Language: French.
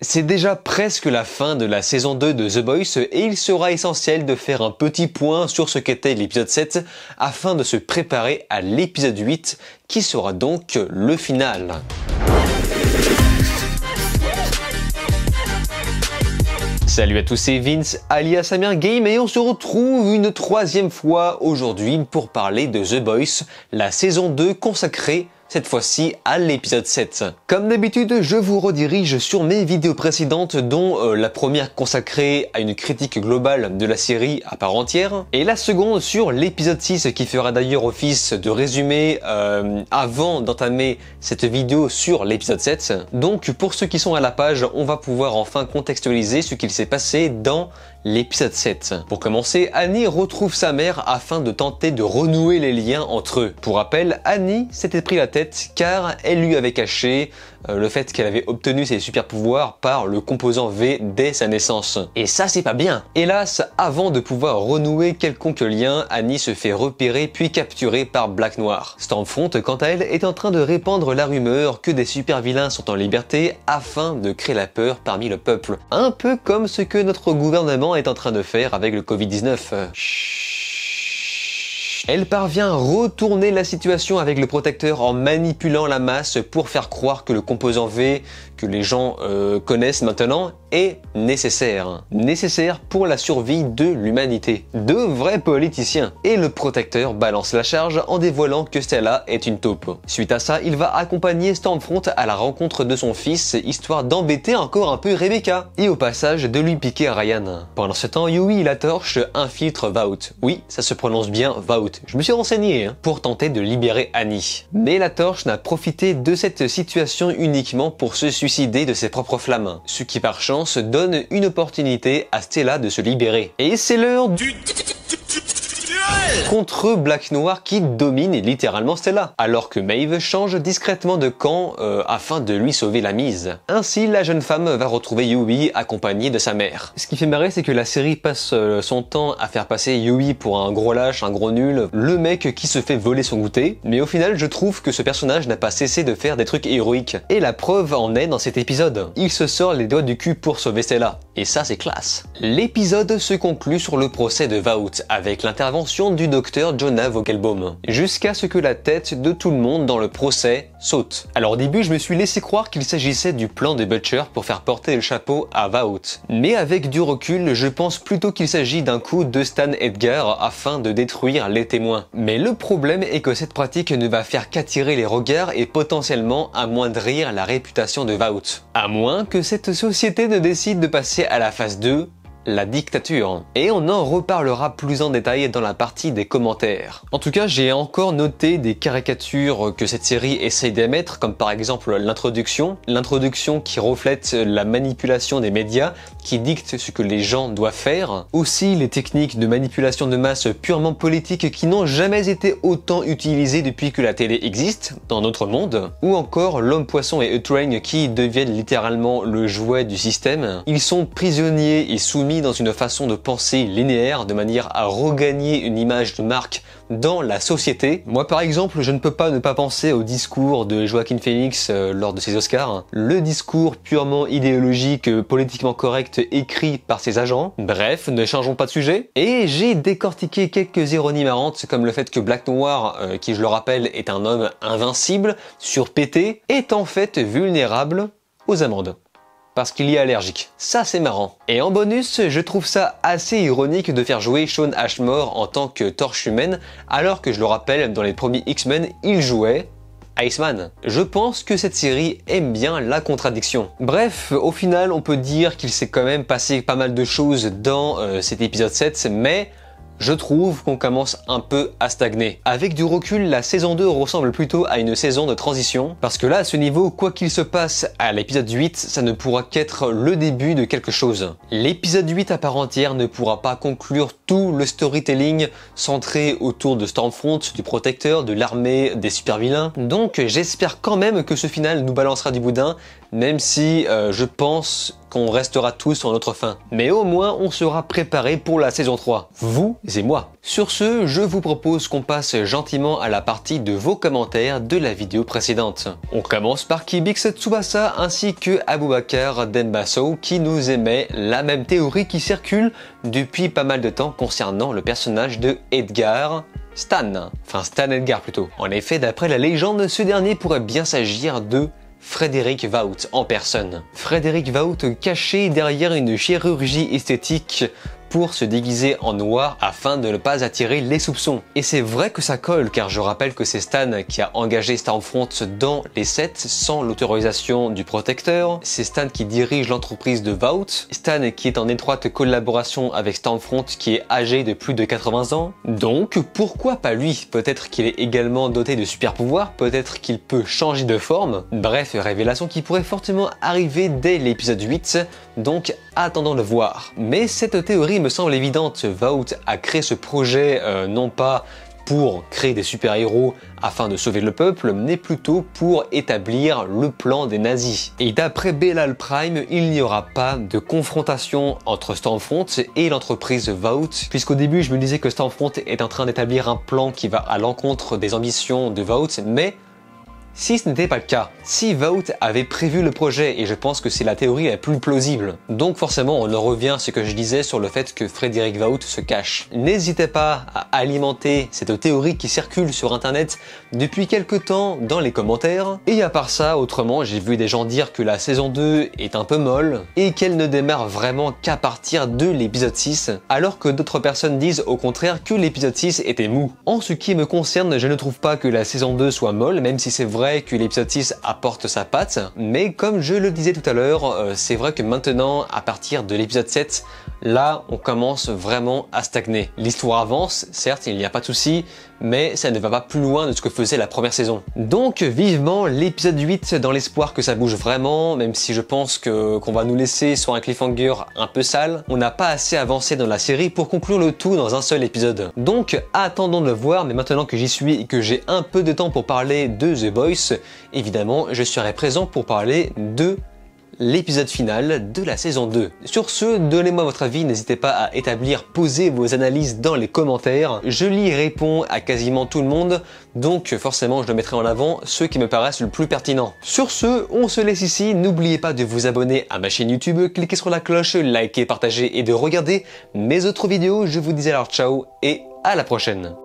C'est déjà presque la fin de la saison 2 de The Boys et il sera essentiel de faire un petit point sur ce qu'était l'épisode 7 afin de se préparer à l'épisode 8 qui sera donc le final. Salut à tous, c'est Vince alias Samir Game et on se retrouve une troisième fois aujourd'hui pour parler de The Boys, la saison 2 consacrée cette fois-ci à l'épisode 7. Comme d'habitude, je vous redirige sur mes vidéos précédentes dont euh, la première consacrée à une critique globale de la série à part entière et la seconde sur l'épisode 6 qui fera d'ailleurs office de résumé euh, avant d'entamer cette vidéo sur l'épisode 7. Donc pour ceux qui sont à la page, on va pouvoir enfin contextualiser ce qu'il s'est passé dans l'épisode 7. Pour commencer, Annie retrouve sa mère afin de tenter de renouer les liens entre eux. Pour rappel, Annie s'était pris la tête car elle lui avait caché euh, le fait qu'elle avait obtenu ses super pouvoirs par le composant V dès sa naissance. Et ça, c'est pas bien. Hélas, avant de pouvoir renouer quelconque lien, Annie se fait repérer puis capturer par Black Noir. Stormfront, quant à elle, est en train de répandre la rumeur que des super vilains sont en liberté afin de créer la peur parmi le peuple. Un peu comme ce que notre gouvernement est en train de faire avec le Covid-19. Elle parvient à retourner la situation avec le protecteur en manipulant la masse pour faire croire que le composant V que les gens euh, connaissent maintenant est nécessaire. Nécessaire pour la survie de l'humanité. De vrais politiciens. Et le protecteur balance la charge en dévoilant que Stella est une taupe. Suite à ça, il va accompagner Stormfront à la rencontre de son fils, histoire d'embêter encore un peu Rebecca. Et au passage, de lui piquer Ryan. Pendant ce temps, Yui la torche infiltre Vaut. Oui, ça se prononce bien Vaut je me suis renseigné hein, pour tenter de libérer Annie. Mais la torche n'a profité de cette situation uniquement pour se suicider de ses propres flammes, ce qui par chance donne une opportunité à Stella de se libérer. Et c'est l'heure du... Contre Black Noir qui domine littéralement Stella, alors que Maeve change discrètement de camp euh, afin de lui sauver la mise. Ainsi, la jeune femme va retrouver Yui accompagnée de sa mère. Ce qui fait marrer, c'est que la série passe euh, son temps à faire passer Yui pour un gros lâche, un gros nul, le mec qui se fait voler son goûter, mais au final, je trouve que ce personnage n'a pas cessé de faire des trucs héroïques. Et la preuve en est dans cet épisode. Il se sort les doigts du cul pour sauver Stella. Et ça, c'est classe. L'épisode se conclut sur le procès de Vaut avec l'intervention du docteur Jonah Vogelbaum. Jusqu'à ce que la tête de tout le monde dans le procès alors au début, je me suis laissé croire qu'il s'agissait du plan des Butcher pour faire porter le chapeau à Vaout. Mais avec du recul, je pense plutôt qu'il s'agit d'un coup de Stan Edgar afin de détruire les témoins. Mais le problème est que cette pratique ne va faire qu'attirer les regards et potentiellement amoindrir la réputation de Vaout. À moins que cette société ne décide de passer à la phase 2 la dictature. Et on en reparlera plus en détail dans la partie des commentaires. En tout cas, j'ai encore noté des caricatures que cette série essaye d'émettre, comme par exemple l'introduction. L'introduction qui reflète la manipulation des médias, qui dicte ce que les gens doivent faire. Aussi les techniques de manipulation de masse purement politiques qui n'ont jamais été autant utilisées depuis que la télé existe dans notre monde. Ou encore l'homme poisson et Utrain qui deviennent littéralement le jouet du système. Ils sont prisonniers et soumis dans une façon de penser linéaire de manière à regagner une image de marque dans la société. Moi par exemple, je ne peux pas ne pas penser au discours de Joaquin Phoenix euh, lors de ses Oscars, le discours purement idéologique, euh, politiquement correct écrit par ses agents. Bref, ne changeons pas de sujet. Et j'ai décortiqué quelques ironies marrantes comme le fait que Black Noir, euh, qui je le rappelle est un homme invincible, surpété, est en fait vulnérable aux amendes parce qu'il y est allergique. Ça c'est marrant. Et en bonus, je trouve ça assez ironique de faire jouer Sean Ashmore en tant que torche humaine, alors que je le rappelle, dans les premiers X-Men, il jouait Iceman. Je pense que cette série aime bien la contradiction. Bref, au final, on peut dire qu'il s'est quand même passé pas mal de choses dans euh, cet épisode 7, mais je trouve qu'on commence un peu à stagner. Avec du recul, la saison 2 ressemble plutôt à une saison de transition, parce que là, à ce niveau, quoi qu'il se passe à l'épisode 8, ça ne pourra qu'être le début de quelque chose. L'épisode 8 à part entière ne pourra pas conclure tout le storytelling centré autour de Stormfront, du Protecteur, de l'armée, des super-vilains. Donc j'espère quand même que ce final nous balancera du boudin, même si euh, je pense qu'on restera tous en notre fin. Mais au moins, on sera préparé pour la saison 3. Vous et moi. Sur ce, je vous propose qu'on passe gentiment à la partie de vos commentaires de la vidéo précédente. On commence par Kibix Tsubasa ainsi que bakr Denbaso qui nous émet la même théorie qui circule depuis pas mal de temps concernant le personnage de Edgar, Stan, enfin Stan Edgar plutôt. En effet, d'après la légende, ce dernier pourrait bien s'agir de Frédéric Vaut en personne. Frédéric Vaut caché derrière une chirurgie esthétique pour se déguiser en noir afin de ne pas attirer les soupçons. Et c'est vrai que ça colle car je rappelle que c'est Stan qui a engagé Stormfront dans les sets sans l'autorisation du protecteur. C'est Stan qui dirige l'entreprise de Vault. Stan qui est en étroite collaboration avec Stormfront qui est âgé de plus de 80 ans. Donc pourquoi pas lui Peut-être qu'il est également doté de super pouvoirs, peut-être qu'il peut changer de forme. Bref, révélation qui pourrait fortement arriver dès l'épisode 8 donc attendons de voir. Mais cette théorie me semble évidente, Vault a créé ce projet euh, non pas pour créer des super-héros afin de sauver le peuple, mais plutôt pour établir le plan des nazis. Et d'après Bellal Prime, il n'y aura pas de confrontation entre Stormfront et l'entreprise Vault, puisqu'au début je me disais que Stormfront est en train d'établir un plan qui va à l'encontre des ambitions de Vault, mais si ce n'était pas le cas, si Vought avait prévu le projet, et je pense que c'est la théorie la plus plausible, donc forcément on en revient à ce que je disais sur le fait que Frédéric Vought se cache. N'hésitez pas à alimenter cette théorie qui circule sur internet depuis quelque temps dans les commentaires, et à part ça, autrement, j'ai vu des gens dire que la saison 2 est un peu molle, et qu'elle ne démarre vraiment qu'à partir de l'épisode 6, alors que d'autres personnes disent au contraire que l'épisode 6 était mou. En ce qui me concerne, je ne trouve pas que la saison 2 soit molle, même si c'est vrai que l'épisode 6 apporte sa patte, mais comme je le disais tout à l'heure, euh, c'est vrai que maintenant, à partir de l'épisode 7, là on commence vraiment à stagner. L'histoire avance, certes il n'y a pas de souci, mais ça ne va pas plus loin de ce que faisait la première saison. Donc vivement l'épisode 8 dans l'espoir que ça bouge vraiment, même si je pense que qu'on va nous laisser sur un cliffhanger un peu sale, on n'a pas assez avancé dans la série pour conclure le tout dans un seul épisode. Donc attendons de le voir, mais maintenant que j'y suis et que j'ai un peu de temps pour parler de The Voice, évidemment je serai présent pour parler de l'épisode final de la saison 2. Sur ce, donnez-moi votre avis, n'hésitez pas à établir, poser vos analyses dans les commentaires. Je lis et réponds à quasiment tout le monde, donc forcément je le mettrai en avant ceux qui me paraissent le plus pertinent. Sur ce, on se laisse ici, n'oubliez pas de vous abonner à ma chaîne YouTube, cliquez sur la cloche, likez, partagez et de regarder mes autres vidéos. Je vous dis alors ciao et à la prochaine.